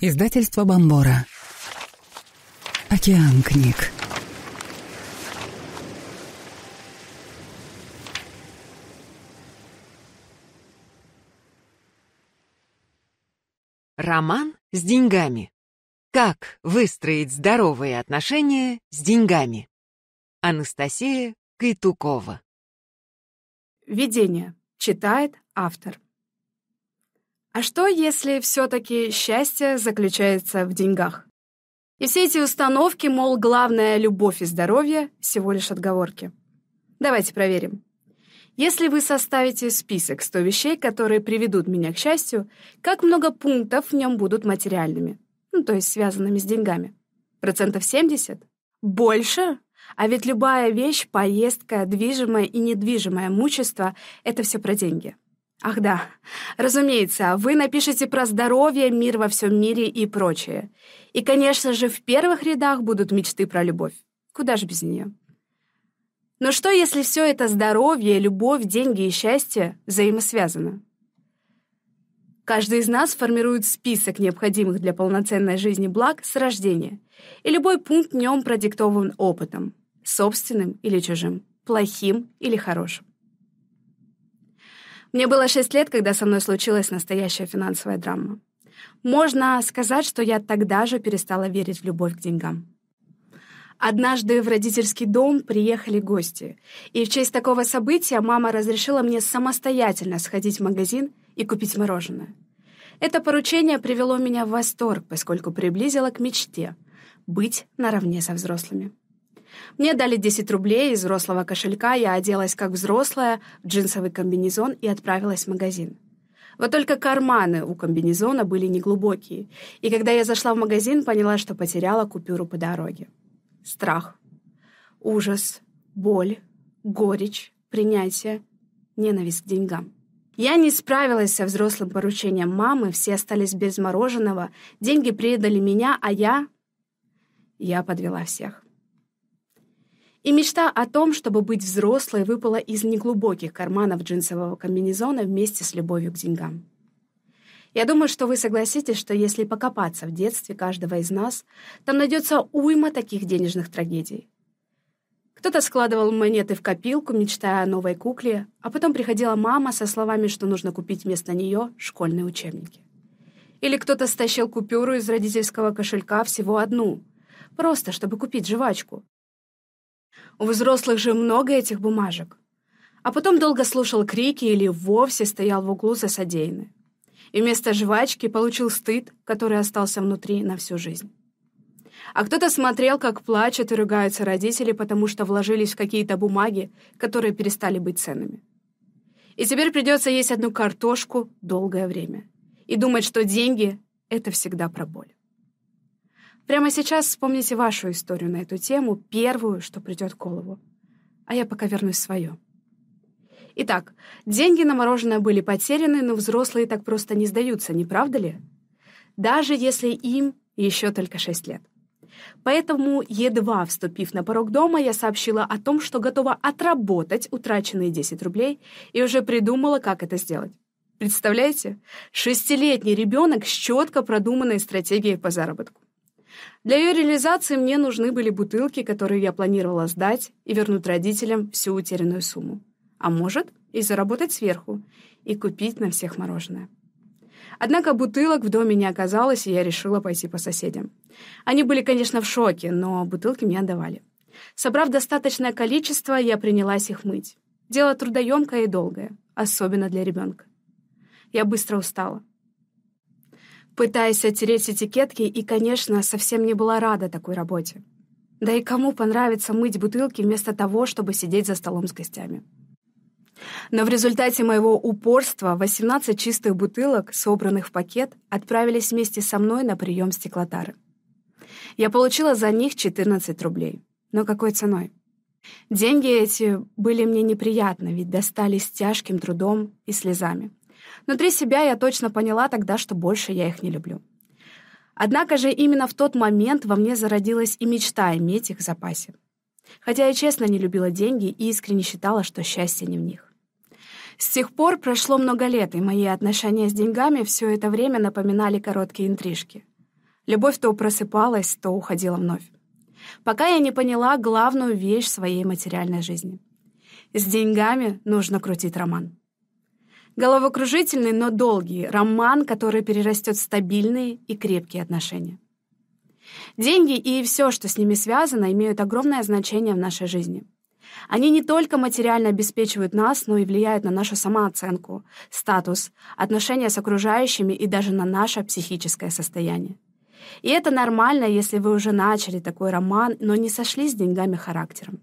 Издательство Бомбора. Океан книг. Роман с деньгами. Как выстроить здоровые отношения с деньгами? Анастасия Кайтукова. Видение. Читает автор. А что, если все-таки счастье заключается в деньгах? И все эти установки, мол, главное — любовь и здоровье, всего лишь отговорки. Давайте проверим. Если вы составите список 100 вещей, которые приведут меня к счастью, как много пунктов в нем будут материальными, ну, то есть связанными с деньгами? Процентов 70? Больше? А ведь любая вещь, поездка, движимое и недвижимое мучество — это все про деньги. Ах да, разумеется, вы напишете про здоровье, мир во всем мире и прочее. И, конечно же, в первых рядах будут мечты про любовь. Куда же без нее? Но что, если все это здоровье, любовь, деньги и счастье взаимосвязано? Каждый из нас формирует список необходимых для полноценной жизни благ с рождения, и любой пункт в нем продиктован опытом, собственным или чужим, плохим или хорошим. Мне было 6 лет, когда со мной случилась настоящая финансовая драма. Можно сказать, что я тогда же перестала верить в любовь к деньгам. Однажды в родительский дом приехали гости, и в честь такого события мама разрешила мне самостоятельно сходить в магазин и купить мороженое. Это поручение привело меня в восторг, поскольку приблизило к мечте — быть наравне со взрослыми. Мне дали 10 рублей из взрослого кошелька, я оделась как взрослая, в джинсовый комбинезон и отправилась в магазин. Вот только карманы у комбинезона были неглубокие, и когда я зашла в магазин, поняла, что потеряла купюру по дороге. Страх, ужас, боль, горечь, принятие, ненависть к деньгам. Я не справилась со взрослым поручением мамы, все остались без мороженого, деньги предали меня, а я... Я подвела всех и мечта о том, чтобы быть взрослой, выпала из неглубоких карманов джинсового комбинезона вместе с любовью к деньгам. Я думаю, что вы согласитесь, что если покопаться в детстве каждого из нас, там найдется уйма таких денежных трагедий. Кто-то складывал монеты в копилку, мечтая о новой кукле, а потом приходила мама со словами, что нужно купить вместо нее школьные учебники. Или кто-то стащил купюру из родительского кошелька всего одну, просто чтобы купить жвачку, у взрослых же много этих бумажек. А потом долго слушал крики или вовсе стоял в углу за содеянное. И вместо жвачки получил стыд, который остался внутри на всю жизнь. А кто-то смотрел, как плачут и ругаются родители, потому что вложились в какие-то бумаги, которые перестали быть ценными. И теперь придется есть одну картошку долгое время. И думать, что деньги — это всегда про боль. Прямо сейчас вспомните вашу историю на эту тему, первую, что придет в голову. А я пока вернусь в свое. Итак, деньги на мороженое были потеряны, но взрослые так просто не сдаются, не правда ли? Даже если им еще только 6 лет. Поэтому, едва вступив на порог дома, я сообщила о том, что готова отработать утраченные 10 рублей и уже придумала, как это сделать. Представляете? Шестилетний ребенок с четко продуманной стратегией по заработку. Для ее реализации мне нужны были бутылки, которые я планировала сдать и вернуть родителям всю утерянную сумму. А может, и заработать сверху, и купить на всех мороженое. Однако бутылок в доме не оказалось, и я решила пойти по соседям. Они были, конечно, в шоке, но бутылки мне отдавали. Собрав достаточное количество, я принялась их мыть. Дело трудоемкое и долгое, особенно для ребенка. Я быстро устала пытаясь оттереть этикетки, и, конечно, совсем не была рада такой работе. Да и кому понравится мыть бутылки вместо того, чтобы сидеть за столом с гостями? Но в результате моего упорства 18 чистых бутылок, собранных в пакет, отправились вместе со мной на прием стеклотары. Я получила за них 14 рублей. Но какой ценой? Деньги эти были мне неприятны, ведь достались тяжким трудом и слезами. Внутри себя я точно поняла тогда, что больше я их не люблю. Однако же именно в тот момент во мне зародилась и мечта иметь их в запасе. Хотя я честно не любила деньги и искренне считала, что счастье не в них. С тех пор прошло много лет, и мои отношения с деньгами все это время напоминали короткие интрижки. Любовь то просыпалась, то уходила вновь. Пока я не поняла главную вещь своей материальной жизни. С деньгами нужно крутить роман. Головокружительный, но долгий роман, который перерастет в стабильные и крепкие отношения. Деньги и все, что с ними связано, имеют огромное значение в нашей жизни. Они не только материально обеспечивают нас, но и влияют на нашу самооценку, статус, отношения с окружающими и даже на наше психическое состояние. И это нормально, если вы уже начали такой роман, но не сошли с деньгами характером.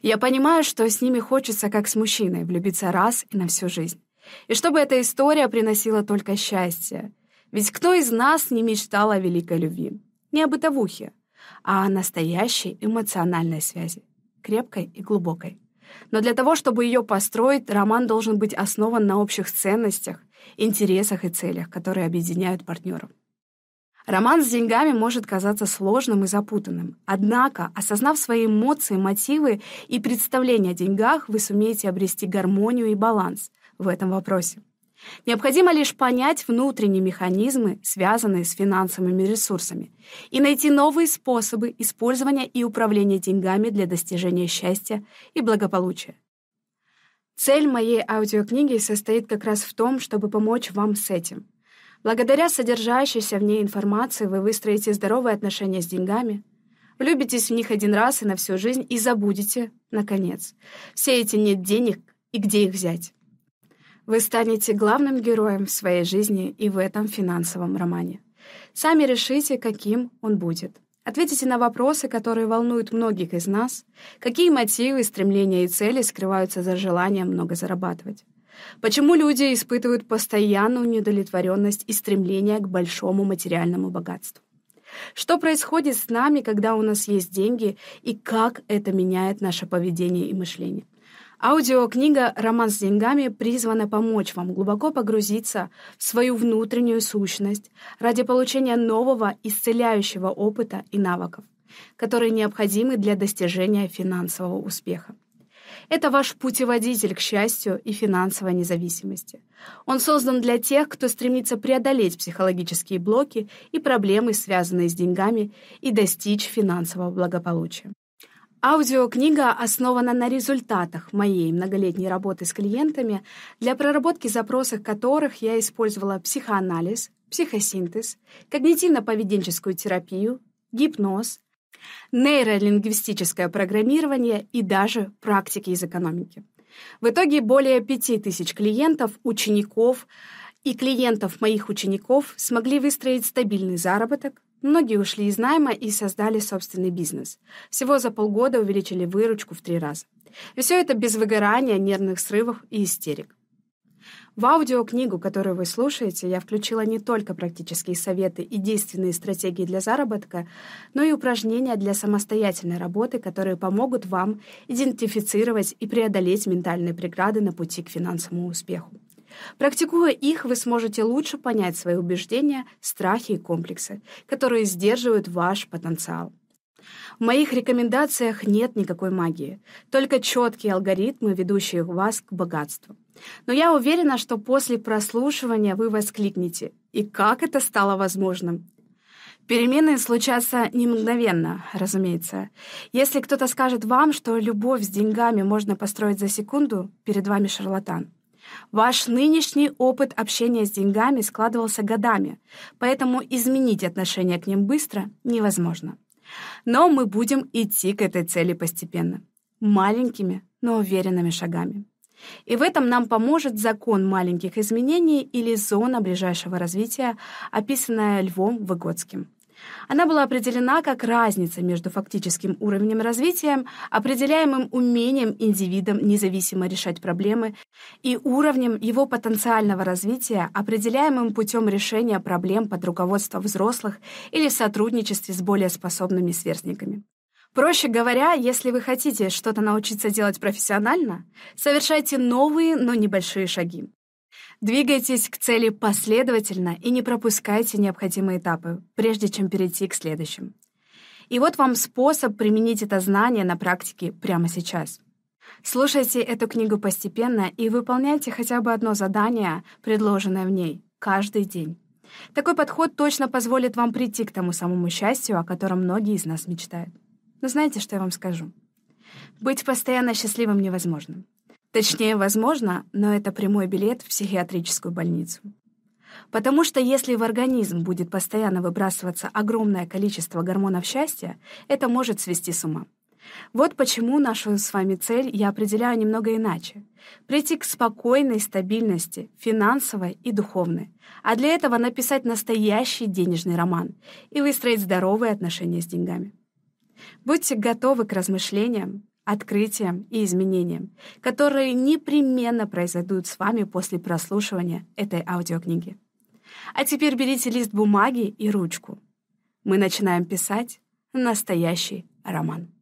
Я понимаю, что с ними хочется, как с мужчиной, влюбиться раз и на всю жизнь. И чтобы эта история приносила только счастье. Ведь кто из нас не мечтал о великой любви? Не о бытовухе, а о настоящей эмоциональной связи. Крепкой и глубокой. Но для того, чтобы ее построить, роман должен быть основан на общих ценностях, интересах и целях, которые объединяют партнеров. Роман с деньгами может казаться сложным и запутанным. Однако, осознав свои эмоции, мотивы и представления о деньгах, вы сумеете обрести гармонию и баланс, в этом вопросе. Необходимо лишь понять внутренние механизмы, связанные с финансовыми ресурсами, и найти новые способы использования и управления деньгами для достижения счастья и благополучия. Цель моей аудиокниги состоит как раз в том, чтобы помочь вам с этим. Благодаря содержащейся в ней информации вы выстроите здоровые отношения с деньгами, влюбитесь в них один раз и на всю жизнь и забудете, наконец, все эти «нет денег» и «где их взять». Вы станете главным героем в своей жизни и в этом финансовом романе. Сами решите, каким он будет. Ответите на вопросы, которые волнуют многих из нас, какие мотивы, стремления и цели скрываются за желанием много зарабатывать. Почему люди испытывают постоянную неудовлетворенность и стремление к большому материальному богатству? Что происходит с нами, когда у нас есть деньги, и как это меняет наше поведение и мышление. Аудиокнига «Роман с деньгами» призвана помочь вам глубоко погрузиться в свою внутреннюю сущность ради получения нового исцеляющего опыта и навыков, которые необходимы для достижения финансового успеха. Это ваш путеводитель к счастью и финансовой независимости. Он создан для тех, кто стремится преодолеть психологические блоки и проблемы, связанные с деньгами, и достичь финансового благополучия. Аудиокнига основана на результатах моей многолетней работы с клиентами, для проработки запросов которых я использовала психоанализ, психосинтез, когнитивно-поведенческую терапию, гипноз, нейролингвистическое программирование и даже практики из экономики. В итоге более 5000 клиентов, учеников и клиентов моих учеников смогли выстроить стабильный заработок, Многие ушли из найма и создали собственный бизнес. Всего за полгода увеличили выручку в три раза. И все это без выгорания, нервных срывов и истерик. В аудиокнигу, которую вы слушаете, я включила не только практические советы и действенные стратегии для заработка, но и упражнения для самостоятельной работы, которые помогут вам идентифицировать и преодолеть ментальные преграды на пути к финансовому успеху. Практикуя их, вы сможете лучше понять свои убеждения, страхи и комплексы, которые сдерживают ваш потенциал. В моих рекомендациях нет никакой магии, только четкие алгоритмы, ведущие вас к богатству – но я уверена, что после прослушивания вы воскликнете «И как это стало возможным?» Перемены случатся не мгновенно, разумеется. Если кто-то скажет вам, что любовь с деньгами можно построить за секунду, перед вами шарлатан. Ваш нынешний опыт общения с деньгами складывался годами, поэтому изменить отношение к ним быстро невозможно. Но мы будем идти к этой цели постепенно, маленькими, но уверенными шагами. И в этом нам поможет закон маленьких изменений или зона ближайшего развития, описанная Львом Выгодским. Она была определена как разница между фактическим уровнем развития, определяемым умением индивидом независимо решать проблемы, и уровнем его потенциального развития, определяемым путем решения проблем под руководством взрослых или сотрудничестве с более способными сверстниками. Проще говоря, если вы хотите что-то научиться делать профессионально, совершайте новые, но небольшие шаги. Двигайтесь к цели последовательно и не пропускайте необходимые этапы, прежде чем перейти к следующим. И вот вам способ применить это знание на практике прямо сейчас. Слушайте эту книгу постепенно и выполняйте хотя бы одно задание, предложенное в ней, каждый день. Такой подход точно позволит вам прийти к тому самому счастью, о котором многие из нас мечтают. Но знаете, что я вам скажу? Быть постоянно счастливым невозможно. Точнее, возможно, но это прямой билет в психиатрическую больницу. Потому что если в организм будет постоянно выбрасываться огромное количество гормонов счастья, это может свести с ума. Вот почему нашу с вами цель я определяю немного иначе. Прийти к спокойной стабильности, финансовой и духовной. А для этого написать настоящий денежный роман и выстроить здоровые отношения с деньгами. Будьте готовы к размышлениям, открытиям и изменениям, которые непременно произойдут с вами после прослушивания этой аудиокниги. А теперь берите лист бумаги и ручку. Мы начинаем писать настоящий роман.